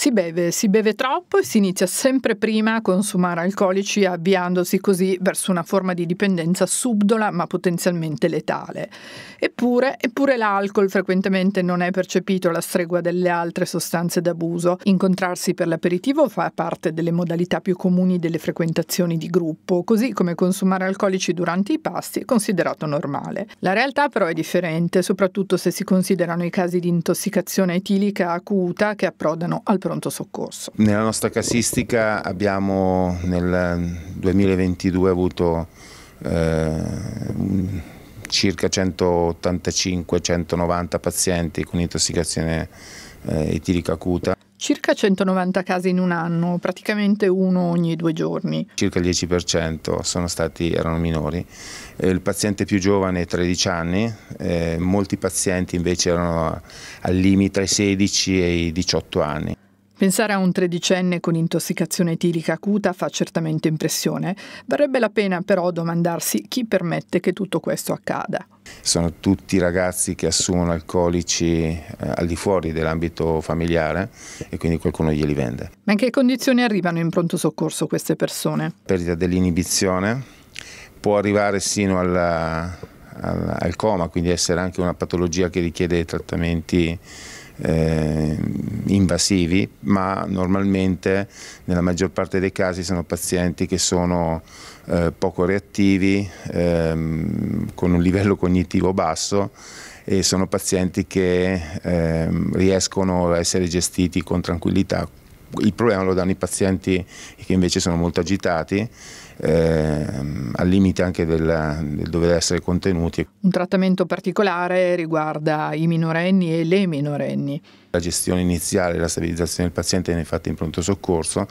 Si beve, si beve troppo e si inizia sempre prima a consumare alcolici avviandosi così verso una forma di dipendenza subdola ma potenzialmente letale. Eppure, eppure l'alcol frequentemente non è percepito alla stregua delle altre sostanze d'abuso. Incontrarsi per l'aperitivo fa parte delle modalità più comuni delle frequentazioni di gruppo, così come consumare alcolici durante i pasti è considerato normale. La realtà però è differente, soprattutto se si considerano i casi di intossicazione etilica acuta che approdano al problema pronto soccorso. Nella nostra casistica abbiamo nel 2022 avuto eh, circa 185-190 pazienti con intossicazione eh, etilica acuta. Circa 190 casi in un anno, praticamente uno ogni due giorni. Circa il 10% stati, erano minori. Eh, il paziente più giovane è 13 anni, eh, molti pazienti invece erano al limite tra i 16 e i 18 anni. Pensare a un tredicenne con intossicazione etilica acuta fa certamente impressione. Varrebbe la pena però domandarsi chi permette che tutto questo accada. Sono tutti ragazzi che assumono alcolici eh, al di fuori dell'ambito familiare e quindi qualcuno glieli vende. Ma in che condizioni arrivano in pronto soccorso queste persone? Perdita dell'inibizione, può arrivare sino alla al, al coma, quindi essere anche una patologia che richiede trattamenti eh, invasivi, ma normalmente nella maggior parte dei casi sono pazienti che sono eh, poco reattivi, ehm, con un livello cognitivo basso e sono pazienti che ehm, riescono a essere gestiti con tranquillità il problema lo danno i pazienti che invece sono molto agitati, ehm, al limite anche della, del dover essere contenuti. Un trattamento particolare riguarda i minorenni e le minorenni. La gestione iniziale, la stabilizzazione del paziente viene fatta in pronto soccorso,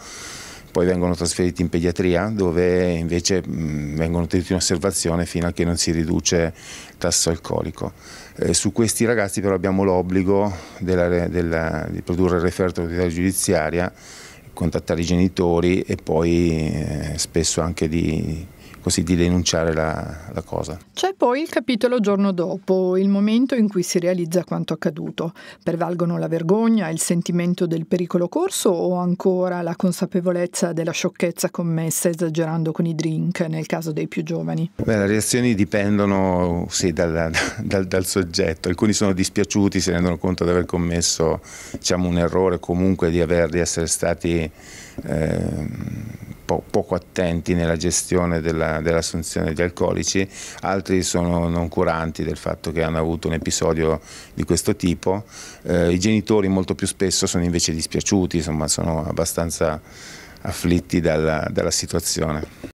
poi vengono trasferiti in pediatria dove invece mh, vengono tenuti in osservazione fino a che non si riduce il tasso alcolico. Eh, su questi ragazzi però abbiamo l'obbligo di produrre il referto dell'autorità giudiziaria, contattare i genitori e poi eh, spesso anche di così di denunciare la, la cosa. C'è poi il capitolo giorno dopo, il momento in cui si realizza quanto accaduto. Pervalgono la vergogna, il sentimento del pericolo corso o ancora la consapevolezza della sciocchezza commessa esagerando con i drink nel caso dei più giovani? Beh, le reazioni dipendono sì, dal, dal, dal, soggetto, alcuni sono dispiaciuti, si rendono conto di aver commesso diciamo, un errore comunque di, aver, di essere stati... Eh, po poco attenti nella gestione dell'assunzione di alcolici, altri sono non curanti del fatto che hanno avuto un episodio di questo tipo, eh, i genitori molto più spesso sono invece dispiaciuti, insomma sono abbastanza afflitti dalla, dalla situazione.